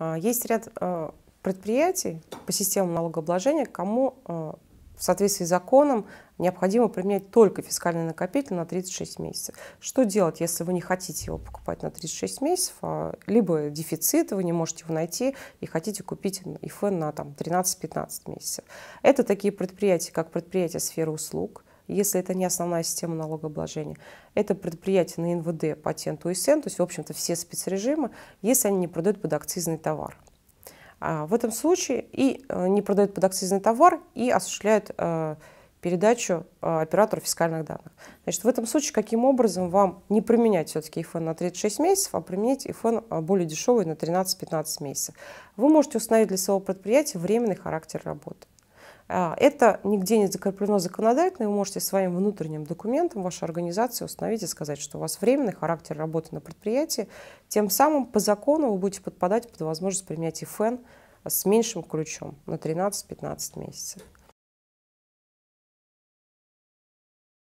А, есть ряд а, предприятий по системам налогообложения, кому а, в соответствии с законом необходимо применять только фискальный накопитель на 36 месяцев. Что делать, если вы не хотите его покупать на 36 месяцев, либо дефицит, вы не можете его найти и хотите купить ИФ на там, 13-15 месяцев? Это такие предприятия, как предприятия сферы услуг – если это не основная система налогообложения. Это предприятие на НВД, патент УСН, то есть, в общем-то, все спецрежимы, если они не продают подакцизный товар. А в этом случае и э, не продают подакцизный товар и осуществляют э, передачу э, оператору фискальных данных. Значит, в этом случае каким образом вам не применять все-таки iPhone на 36 месяцев, а применить iPhone более дешевый на 13-15 месяцев? Вы можете установить для своего предприятия временный характер работы. А, это нигде не закреплено законодательно, вы можете своим внутренним документом вашей организации установить и сказать, что у вас временный характер работы на предприятии, тем самым по закону вы будете подпадать под возможность применять ИФН с меньшим ключом на 13-15 месяцев.